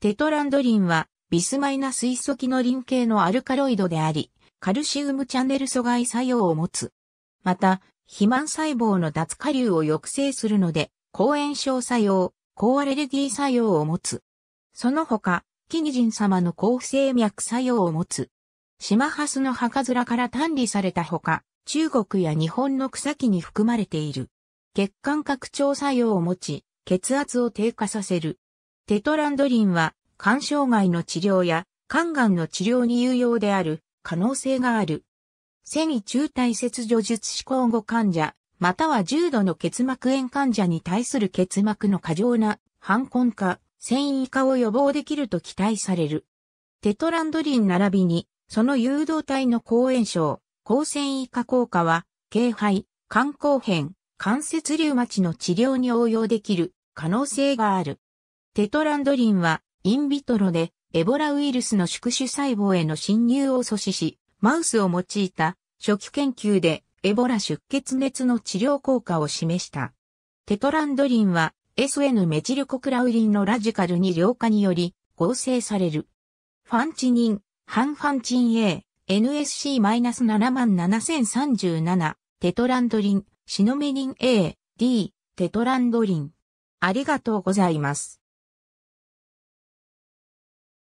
テトランドリンは、ビスマイナ水素キノリン系のアルカロイドであり、カルシウムチャンネル阻害作用を持つ。また、肥満細胞の脱下流を抑制するので、抗炎症作用、抗アレルギー作用を持つ。その他、キニジン様の抗不整脈作用を持つ。シマハスの墓面から単理されたほか、中国や日本の草木に含まれている。血管拡張作用を持ち、血圧を低下させる。テトランドリンは、肝障害の治療や、肝がんの治療に有用である可能性がある。線維中体切除術思向後患者、または重度の結膜炎患者に対する結膜の過剰な、反根化、繊維化を予防できると期待される。テトランドリン並びに、その誘導体の抗炎症、抗繊維化効果は、軽肺、肝硬変、関節リウマチの治療に応用できる可能性がある。テトランドリンは、インビトロで、エボラウイルスの宿主細胞への侵入を阻止し、マウスを用いた初期研究でエボラ出血熱の治療効果を示した。テトランドリンは SN メチルコクラウリンのラジカルに量化により合成される。ファンチニン、ハンファンチン A、NSC-77037、テトランドリン、シノメニン A、D、テトランドリン。ありがとうございます。